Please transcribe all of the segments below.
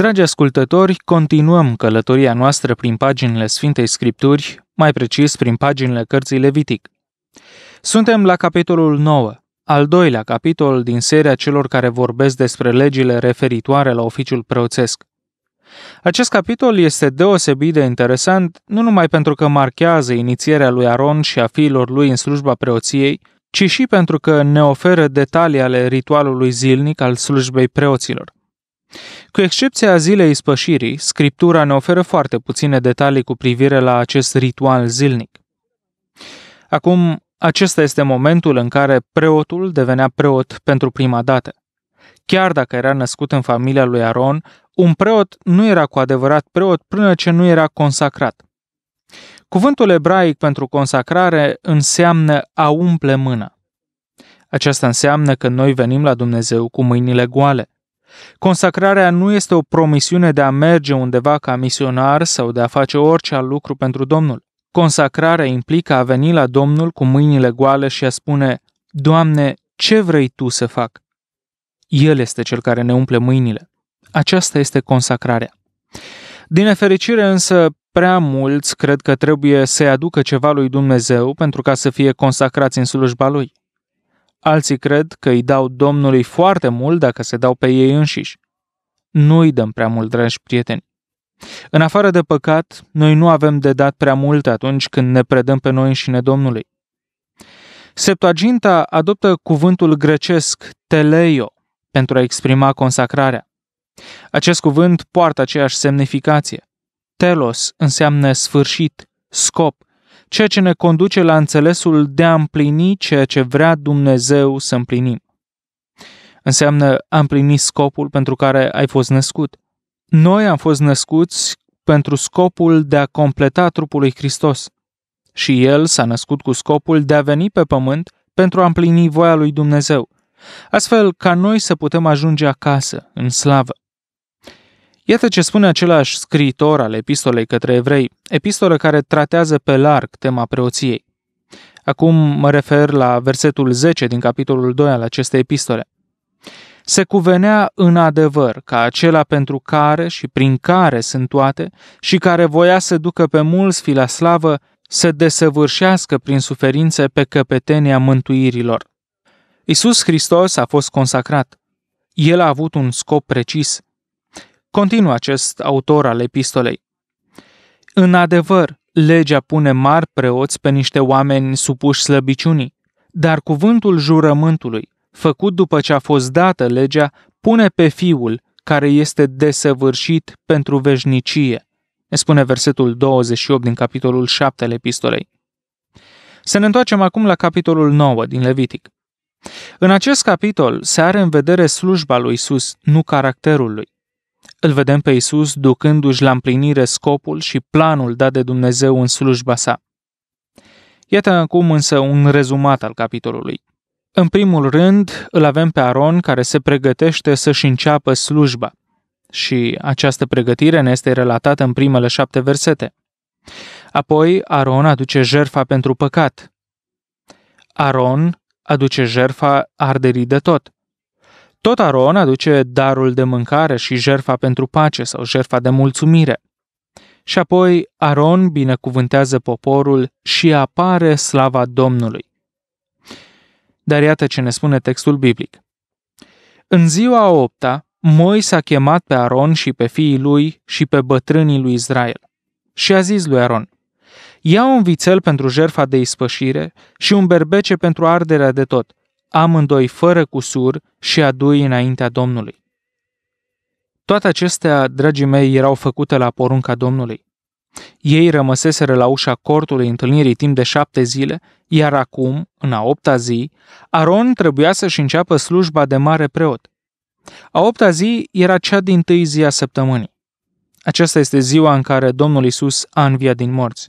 Dragi ascultători, continuăm călătoria noastră prin paginile Sfintei Scripturi, mai precis prin paginile cărții Levitic. Suntem la capitolul 9, al doilea capitol din seria celor care vorbesc despre legile referitoare la oficiul preoțesc. Acest capitol este deosebit de interesant nu numai pentru că marchează inițierea lui Aron și a fiilor lui în slujba preoției, ci și pentru că ne oferă detalii ale ritualului zilnic al slujbei preoților. Cu excepția zilei ispășirii, scriptura ne oferă foarte puține detalii cu privire la acest ritual zilnic. Acum, acesta este momentul în care preotul devenea preot pentru prima dată. Chiar dacă era născut în familia lui Aron, un preot nu era cu adevărat preot până ce nu era consacrat. Cuvântul ebraic pentru consacrare înseamnă a umple mâna. Aceasta înseamnă că noi venim la Dumnezeu cu mâinile goale – Consacrarea nu este o promisiune de a merge undeva ca misionar sau de a face orice alt lucru pentru Domnul. Consacrarea implică a veni la Domnul cu mâinile goale și a spune, Doamne, ce vrei Tu să fac? El este cel care ne umple mâinile. Aceasta este consacrarea. Din nefericire însă, prea mulți cred că trebuie să-i aducă ceva lui Dumnezeu pentru ca să fie consacrați în slujba lui. Alții cred că îi dau Domnului foarte mult dacă se dau pe ei înșiși. Nu îi dăm prea mult, dragi prieteni. În afară de păcat, noi nu avem de dat prea mult atunci când ne predăm pe noi înșine Domnului. Septuaginta adoptă cuvântul grecesc teleio pentru a exprima consacrarea. Acest cuvânt poartă aceeași semnificație. Telos înseamnă sfârșit, scop, ceea ce ne conduce la înțelesul de a împlini ceea ce vrea Dumnezeu să împlinim. Înseamnă a împlini scopul pentru care ai fost născut. Noi am fost născuți pentru scopul de a completa trupul lui Hristos. Și El s-a născut cu scopul de a veni pe pământ pentru a împlini voia lui Dumnezeu, astfel ca noi să putem ajunge acasă, în slavă. Iată ce spune același scriitor al epistolei către evrei, epistolă care tratează pe larg tema preoției. Acum mă refer la versetul 10 din capitolul 2 al acestei epistole. Se cuvenea în adevăr ca acela pentru care și prin care sunt toate și care voia să ducă pe mulți fi la slavă să desăvârșească prin suferințe pe căpetenia mântuirilor. Isus Hristos a fost consacrat. El a avut un scop precis – Continuă acest autor al epistolei. În adevăr, legea pune mari preoți pe niște oameni supuși slăbiciunii, dar cuvântul jurământului, făcut după ce a fost dată legea, pune pe fiul care este desăvârșit pentru veșnicie, ne spune versetul 28 din capitolul 7 al epistolei. Să ne întoarcem acum la capitolul 9 din Levitic. În acest capitol se are în vedere slujba lui Isus, nu caracterul lui. Îl vedem pe Isus ducându-și la împlinire scopul și planul dat de Dumnezeu în slujba sa. Iată acum însă un rezumat al capitolului. În primul rând, îl avem pe Aron care se pregătește să-și înceapă slujba și această pregătire ne este relatată în primele șapte versete. Apoi, Aron aduce jerfa pentru păcat. Aron aduce jerfa arderii de tot. Tot Aron aduce darul de mâncare și jerfa pentru pace sau jerfa de mulțumire. Și apoi Aron binecuvântează poporul și apare slava Domnului. Dar iată ce ne spune textul biblic. În ziua a opta, Moise a chemat pe Aron și pe fiii lui și pe bătrânii lui Israel. Și a zis lui Aron, Ia un vițel pentru jerfa de ispășire și un berbece pentru arderea de tot – amândoi fără cusur și adui înaintea Domnului. Toate acestea, dragii mei, erau făcute la porunca Domnului. Ei rămăseseră la ușa cortului întâlnirii timp de șapte zile, iar acum, în a opta zi, Aron trebuia să-și înceapă slujba de mare preot. A opta zi era cea din tâi zi a săptămânii. Aceasta este ziua în care Domnul Isus a înviat din morți.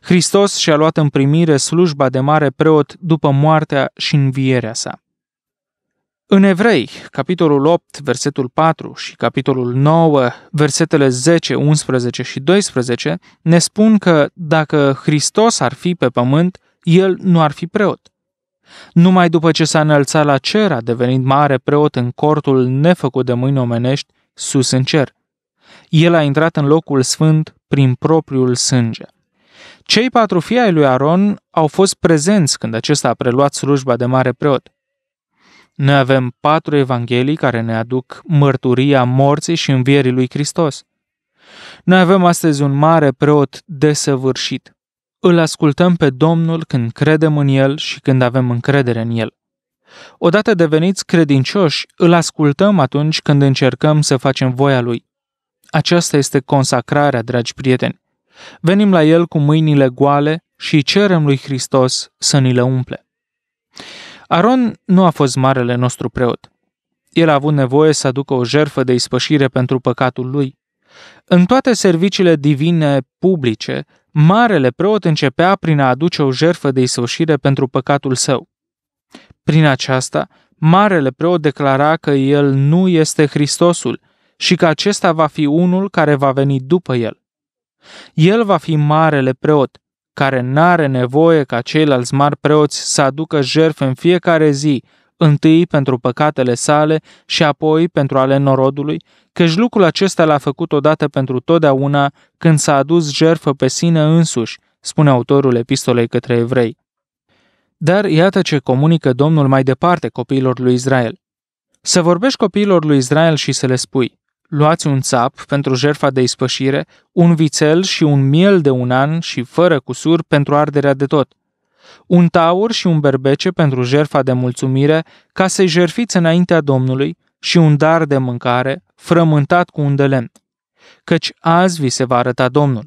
Hristos și-a luat în primire slujba de mare preot după moartea și învierea sa. În Evrei, capitolul 8, versetul 4 și capitolul 9, versetele 10, 11 și 12 ne spun că dacă Hristos ar fi pe pământ, el nu ar fi preot. Numai după ce s-a înălțat la cer, a devenit mare preot în cortul nefăcut de mâini omenești, sus în cer. El a intrat în locul sfânt prin propriul sânge. Cei patru fii ai lui Aron au fost prezenți când acesta a preluat slujba de mare preot. Noi avem patru evanghelii care ne aduc mărturia morții și învierii lui Hristos. Noi avem astăzi un mare preot desăvârșit. Îl ascultăm pe Domnul când credem în El și când avem încredere în El. Odată deveniți credincioși, îl ascultăm atunci când încercăm să facem voia Lui. Aceasta este consacrarea, dragi prieteni. Venim la El cu mâinile goale și cerem lui Hristos să ni le umple. Aron nu a fost marele nostru preot. El a avut nevoie să aducă o jerfă de ispășire pentru păcatul lui. În toate serviciile divine publice, marele preot începea prin a aduce o jerfă de ispășire pentru păcatul său. Prin aceasta, marele preot declara că el nu este Hristosul și că acesta va fi unul care va veni după el. El va fi marele preot, care n-are nevoie ca ceilalți mari preoți să aducă jertfe în fiecare zi, întâi pentru păcatele sale și apoi pentru ale norodului, căci lucrul acesta l-a făcut odată pentru totdeauna când s-a adus jertfă pe sine însuși, spune autorul epistolei către evrei. Dar iată ce comunică Domnul mai departe copiilor lui Israel. Să vorbești copiilor lui Israel și să le spui, luați un țap pentru jertfa de ispășire, un vițel și un miel de un an și fără cusur pentru arderea de tot. Un taur și un berbece pentru jertfa de mulțumire, ca să-i jerfiți înaintea Domnului, și un dar de mâncare, frământat cu un de lemn. Căci azi vi se va arăta Domnul.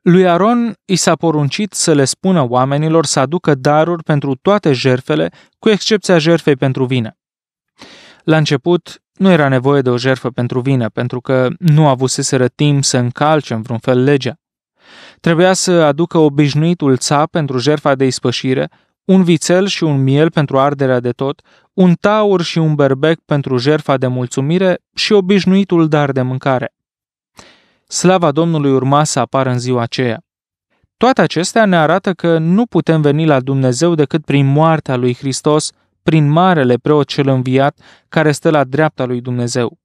Lui Aron i s-a poruncit să le spună oamenilor să aducă daruri pentru toate jerfele, cu excepția jerfei pentru vină. La început, nu era nevoie de o jertfă pentru vină, pentru că nu avuseseră timp să încalce în vreun fel legea. Trebuia să aducă obișnuitul ța pentru jertfa de ispășire, un vițel și un miel pentru arderea de tot, un taur și un berbec pentru jertfa de mulțumire și obișnuitul dar de mâncare. Slava Domnului urma să apară în ziua aceea. Toate acestea ne arată că nu putem veni la Dumnezeu decât prin moartea lui Hristos prin marele preot cel înviat care stă la dreapta lui Dumnezeu.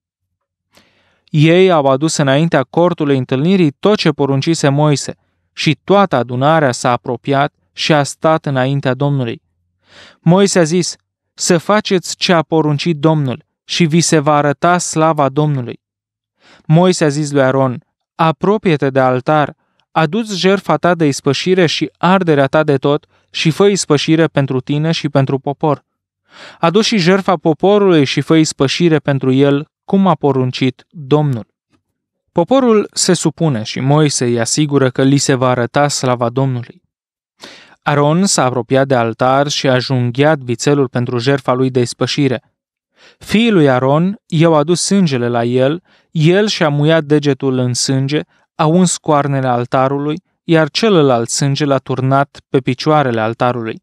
Ei au adus înaintea cortului întâlnirii tot ce poruncise Moise și toată adunarea s-a apropiat și a stat înaintea Domnului. Moise a zis, să faceți ce a poruncit Domnul și vi se va arăta slava Domnului. Moise a zis lui Aron, apropie-te de altar, adu-ți jertfa ta de ispășire și arderea ta de tot și fă ispășire pentru tine și pentru popor. Adu și jertfa poporului și fă spășire pentru el, cum a poruncit Domnul. Poporul se supune și Moise îi asigură că li se va arăta slava Domnului. Aron s-a apropiat de altar și a junghiat vițelul pentru jertfa lui de ispășire – Fiii lui Aron i-au adus sângele la el, el și-a muiat degetul în sânge, a uns coarnele altarului, iar celălalt sânge l-a turnat pe picioarele altarului.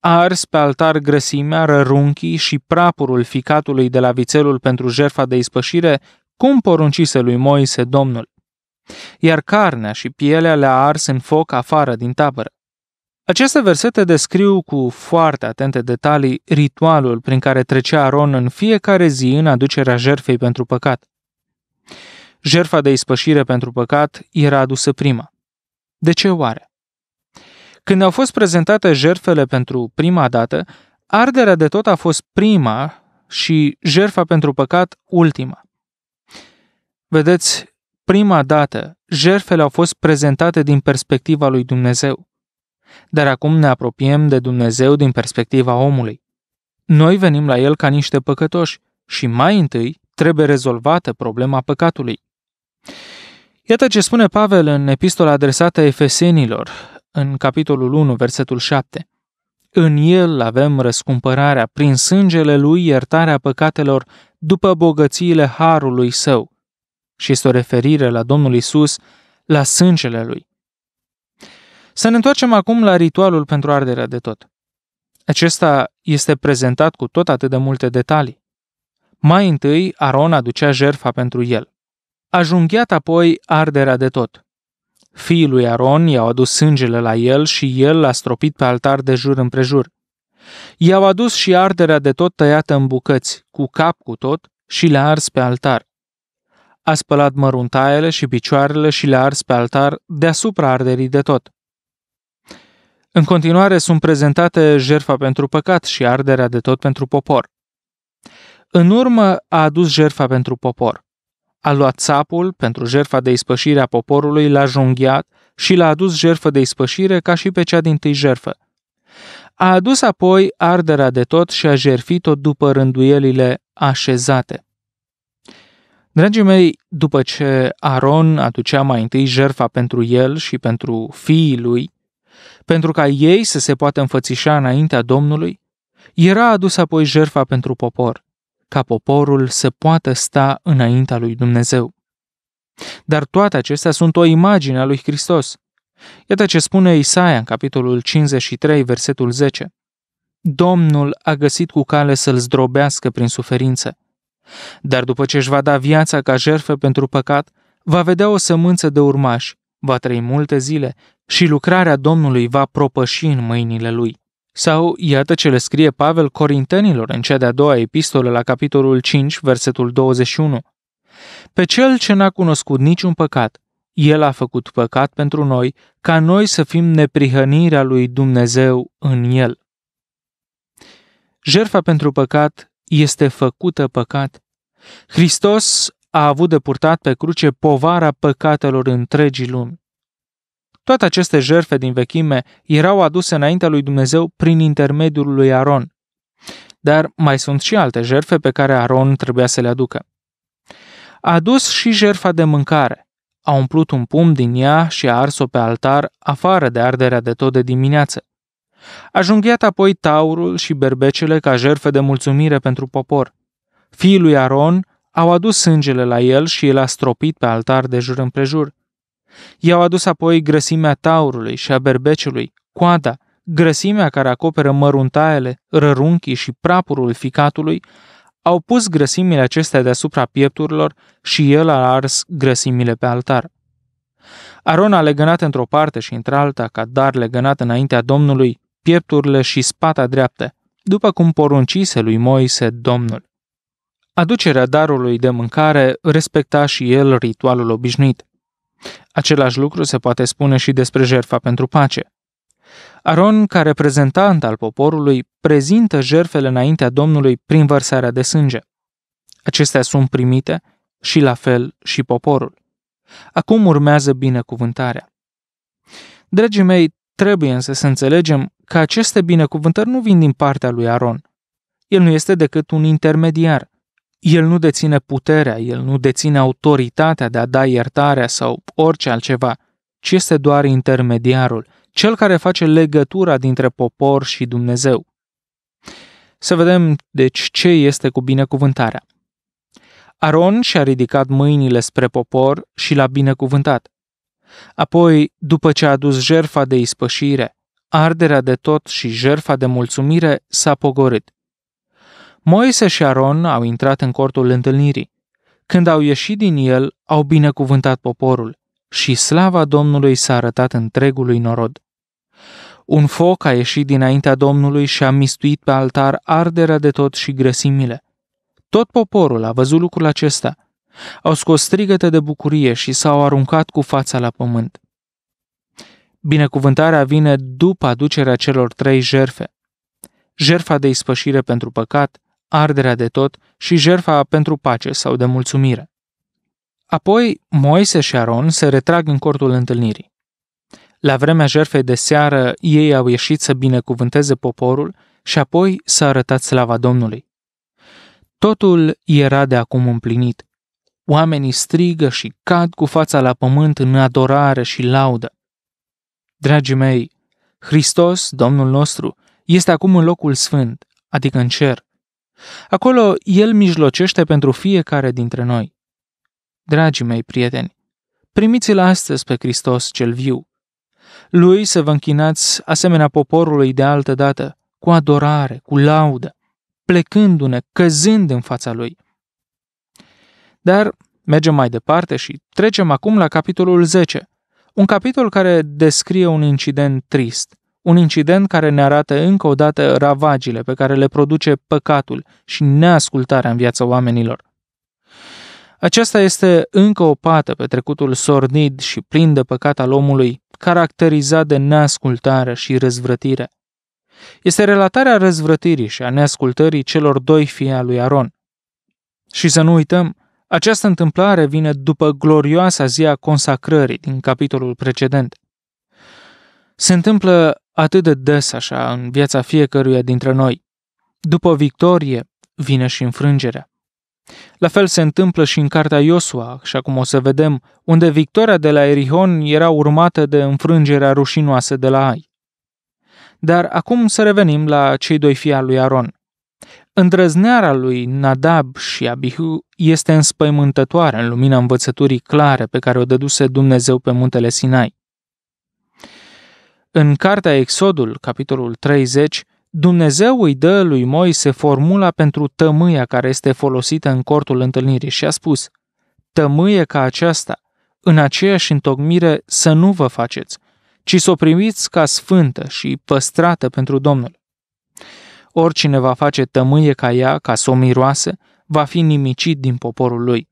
A ars pe altar grăsimea, rărunchii și prapurul ficatului de la vițelul pentru jerfa de ispășire, cum poruncise lui Moise Domnul. Iar carnea și pielea le-a ars în foc afară din tabără. Aceste versete descriu cu foarte atente detalii ritualul prin care trecea Aron în fiecare zi în aducerea jerfei pentru păcat. Jerfa de ispășire pentru păcat era adusă prima. De ce oare? Când ne-au fost prezentate jertfele pentru prima dată, arderea de tot a fost prima și jertfa pentru păcat ultima. Vedeți, prima dată, jertfele au fost prezentate din perspectiva lui Dumnezeu. Dar acum ne apropiem de Dumnezeu din perspectiva omului. Noi venim la El ca niște păcătoși și mai întâi trebuie rezolvată problema păcatului. Iată ce spune Pavel în epistola adresată Efesenilor, în capitolul 1, versetul 7. În el avem răscumpărarea, prin sângele lui iertarea păcatelor după bogățiile harului său. Și este o referire la Domnul Isus, la sângele lui. Să ne întoarcem acum la ritualul pentru arderea de tot. Acesta este prezentat cu tot atât de multe detalii. Mai întâi, Aron aducea jerfa pentru el. Ajungheat apoi arderea de tot. Fiii lui Aron i-au adus sângele la el și el l-a stropit pe altar de jur împrejur. I-au adus și arderea de tot tăiată în bucăți, cu cap cu tot, și le-a ars pe altar. A spălat măruntaiele și picioarele și le-a ars pe altar deasupra arderii de tot. În continuare sunt prezentate jerfa pentru păcat și arderea de tot pentru popor. În urmă a adus jerfa pentru popor a luat țapul pentru jertfa de ispășire a poporului, l-a junghiat și l-a adus jertfă de ispășire ca și pe cea din tâi jertfă. A adus apoi arderea de tot și a jerfit-o după rânduielile așezate. Dragii mei, după ce Aron aducea mai întâi jertfa pentru el și pentru fiii lui, pentru ca ei să se poată înfățișa înaintea Domnului, era adus apoi jertfa pentru popor ca poporul să poată sta înaintea lui Dumnezeu. Dar toate acestea sunt o imagine a lui Hristos. Iată ce spune Isaia în capitolul 53, versetul 10. Domnul a găsit cu cale să-l zdrobească prin suferință. Dar după ce își va da viața ca jerfă pentru păcat, va vedea o sămânță de urmași, va trăi multe zile și lucrarea Domnului va propăși în mâinile lui. Sau, iată ce le scrie Pavel Corintenilor în cea de-a doua epistolă la capitolul 5, versetul 21. Pe cel ce n-a cunoscut niciun păcat, el a făcut păcat pentru noi, ca noi să fim neprihănirea lui Dumnezeu în el. Jerfa pentru păcat este făcută păcat. Hristos a avut de purtat pe cruce povara păcatelor întregii lumi. Toate aceste jerfe din vechime erau aduse înaintea lui Dumnezeu prin intermediul lui Aron. Dar mai sunt și alte jerfe pe care Aron trebuia să le aducă. A adus și jerfa de mâncare. A umplut un pumn din ea și a ars-o pe altar, afară de arderea de tot de dimineață. A junghiat apoi taurul și berbecele ca jerfe de mulțumire pentru popor. Fiii lui Aron au adus sângele la el și l-a stropit pe altar de jur împrejur. I-au adus apoi grăsimea taurului și a berbeciului, coada, grăsimea care acoperă măruntaiele, rărunchii și prapurul ficatului, au pus grăsimile acestea deasupra piepturilor și el a ars grăsimile pe altar. Aron a legănat într-o parte și într-alta, ca dar legănat înaintea Domnului, piepturile și spata dreaptă, după cum poruncise lui Moise Domnul. Aducerea darului de mâncare respecta și el ritualul obișnuit. Același lucru se poate spune și despre jertfa pentru pace. Aron, ca reprezentant al poporului, prezintă jertfele înaintea Domnului prin vărsarea de sânge. Acestea sunt primite și la fel și poporul. Acum urmează binecuvântarea. Dragii mei, trebuie însă să înțelegem că aceste binecuvântări nu vin din partea lui Aron. El nu este decât un intermediar. El nu deține puterea, el nu deține autoritatea de a da iertarea sau orice altceva, ci este doar intermediarul, cel care face legătura dintre popor și Dumnezeu. Să vedem, deci, ce este cu binecuvântarea. Aron și-a ridicat mâinile spre popor și l-a binecuvântat. Apoi, după ce a adus jerfa de ispășire, arderea de tot și jerfa de mulțumire s-a pogorât. Moise și Aron au intrat în cortul întâlnirii. Când au ieșit din el, au binecuvântat poporul și slava Domnului s-a arătat întregului norod. Un foc a ieșit dinaintea Domnului și a mistuit pe altar arderea de tot și grăsimile. Tot poporul a văzut lucrul acesta. Au scos strigăte de bucurie și s-au aruncat cu fața la pământ. Binecuvântarea vine după aducerea celor trei jerfe. Jerfa de ispășire pentru păcat, arderea de tot și jerfa pentru pace sau de mulțumire. Apoi, Moise și Aron se retrag în cortul întâlnirii. La vremea jerfei de seară, ei au ieșit să binecuvânteze poporul și apoi să arătat slava Domnului. Totul era de acum împlinit. Oamenii strigă și cad cu fața la pământ în adorare și laudă. Dragii mei, Hristos, Domnul nostru, este acum în locul sfânt, adică în cer. Acolo El mijlocește pentru fiecare dintre noi. Dragii mei prieteni, primiți-L astăzi pe Hristos cel viu. Lui să vă închinați asemenea poporului de altă dată, cu adorare, cu laudă, plecându-ne, căzând în fața Lui. Dar mergem mai departe și trecem acum la capitolul 10, un capitol care descrie un incident trist. Un incident care ne arată încă o dată ravagile pe care le produce păcatul și neascultarea în viața oamenilor. Aceasta este încă o pată pe trecutul sornid și plin de păcat al omului, caracterizat de neascultare și răzvrătire. Este relatarea răzvrătirii și a neascultării celor doi fii al lui Aron. Și să nu uităm, această întâmplare vine după glorioasa zi a consacrării din capitolul precedent. Se întâmplă atât de des așa în viața fiecăruia dintre noi. După victorie, vine și înfrângerea. La fel se întâmplă și în cartea Iosua, așa cum o să vedem, unde victoria de la Erihon era urmată de înfrângerea rușinoasă de la Ai. Dar acum să revenim la cei doi fii al lui Aron. Îndrăzneara lui Nadab și Abihu este înspăimântătoare în lumina învățăturii clare pe care o dăduse Dumnezeu pe muntele Sinai. În cartea Exodul, capitolul 30, Dumnezeu îi dă lui Moise formula pentru tămâia care este folosită în cortul întâlnirii și a spus Tămâie ca aceasta, în aceeași întocmire să nu vă faceți, ci să o primiți ca sfântă și păstrată pentru Domnul. Oricine va face tămâie ca ea, ca să o miroase, va fi nimicit din poporul lui.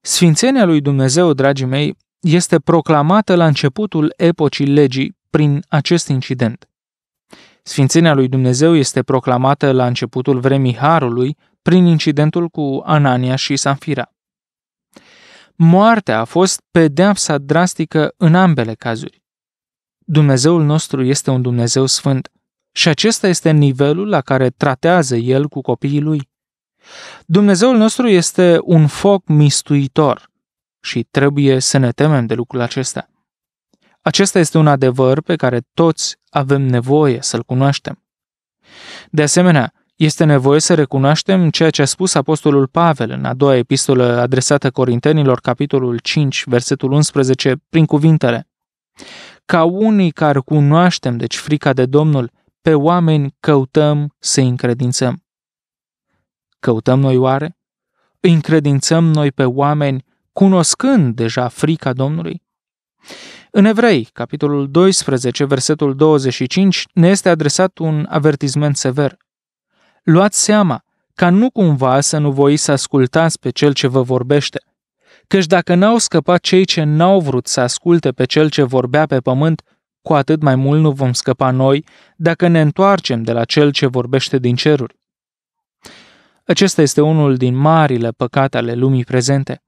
Sfințenia lui Dumnezeu, dragii mei, este proclamată la începutul epocii legii prin acest incident. Sfințenia lui Dumnezeu este proclamată la începutul vremii Harului prin incidentul cu Anania și Sanfira. Moartea a fost pedeapsa drastică în ambele cazuri. Dumnezeul nostru este un Dumnezeu sfânt și acesta este nivelul la care tratează El cu copiii Lui. Dumnezeul nostru este un foc mistuitor și trebuie să ne temem de lucrul acesta. Acesta este un adevăr pe care toți avem nevoie să-l cunoaștem. De asemenea, este nevoie să recunoaștem ceea ce a spus Apostolul Pavel în a doua epistolă adresată Corintenilor, capitolul 5, versetul 11, prin cuvintele Ca unii care cunoaștem, deci frica de Domnul, pe oameni căutăm să încredințăm. Căutăm noi oare? Încredințăm noi pe oameni cunoscând deja frica Domnului? În Evrei, capitolul 12, versetul 25, ne este adresat un avertisment sever. Luați seama ca nu cumva să nu voi să ascultați pe cel ce vă vorbește, căci dacă n-au scăpat cei ce n-au vrut să asculte pe cel ce vorbea pe pământ, cu atât mai mult nu vom scăpa noi dacă ne întoarcem de la cel ce vorbește din ceruri. Acesta este unul din marile păcate ale lumii prezente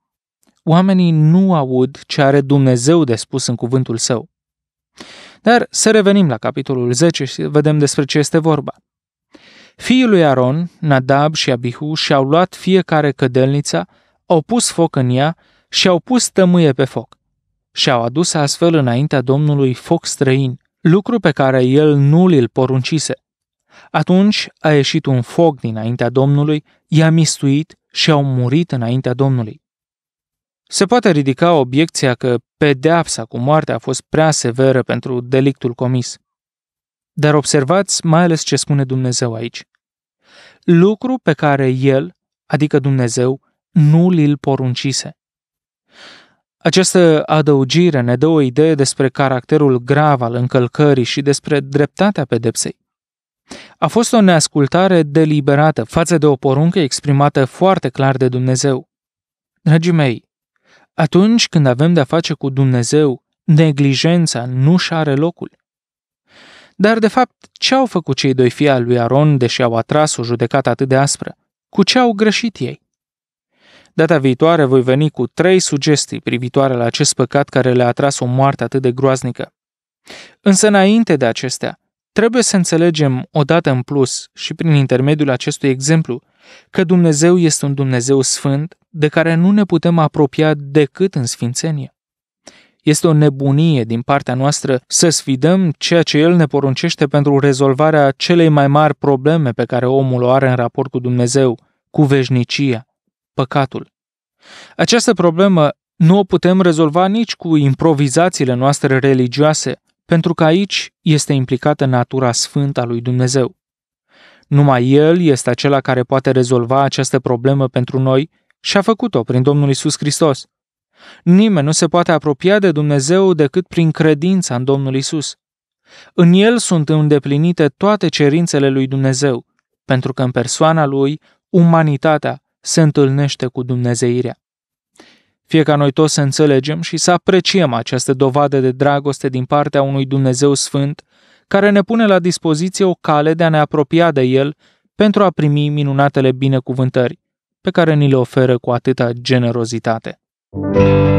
oamenii nu aud ce are Dumnezeu de spus în cuvântul său. Dar să revenim la capitolul 10 și vedem despre ce este vorba. Fiii lui Aron, Nadab și Abihu, și-au luat fiecare cădelnița, au pus foc în ea și au pus tămâie pe foc. Și-au adus astfel înaintea Domnului foc străin, lucru pe care el nu l-l poruncise. Atunci a ieșit un foc dinaintea Domnului, i-a mistuit și au murit înaintea Domnului. Se poate ridica obiecția că pedeapsa cu moartea a fost prea severă pentru delictul comis. Dar observați mai ales ce spune Dumnezeu aici. Lucru pe care El, adică Dumnezeu, nu l poruncise. Această adăugire ne dă o idee despre caracterul grav al încălcării și despre dreptatea pedepsei. A fost o neascultare deliberată față de o poruncă exprimată foarte clar de Dumnezeu. Dragii mei, atunci când avem de-a face cu Dumnezeu, neglijența nu-și are locul. Dar, de fapt, ce au făcut cei doi fii al lui Aron, deși au atras o judecată atât de aspră? Cu ce au greșit ei? Data viitoare voi veni cu trei sugestii privitoare la acest păcat care le-a atras o moarte atât de groaznică. Însă, înainte de acestea, trebuie să înțelegem odată în plus și prin intermediul acestui exemplu că Dumnezeu este un Dumnezeu sfânt de care nu ne putem apropia decât în sfințenie. Este o nebunie din partea noastră să sfidăm ceea ce El ne poruncește pentru rezolvarea celei mai mari probleme pe care omul o are în raport cu Dumnezeu, cu veșnicia, păcatul. Această problemă nu o putem rezolva nici cu improvizațiile noastre religioase, pentru că aici este implicată natura sfântă a lui Dumnezeu. Numai El este acela care poate rezolva această problemă pentru noi și a făcut-o prin Domnul Isus Hristos. Nimeni nu se poate apropia de Dumnezeu decât prin credința în Domnul Isus. În El sunt îndeplinite toate cerințele lui Dumnezeu, pentru că în persoana Lui, umanitatea se întâlnește cu Dumnezeirea. Fie ca noi toți să înțelegem și să apreciem această dovadă de dragoste din partea unui Dumnezeu Sfânt, care ne pune la dispoziție o cale de a ne apropia de El pentru a primi minunatele binecuvântări pe care ni le oferă cu atâta generozitate. Thank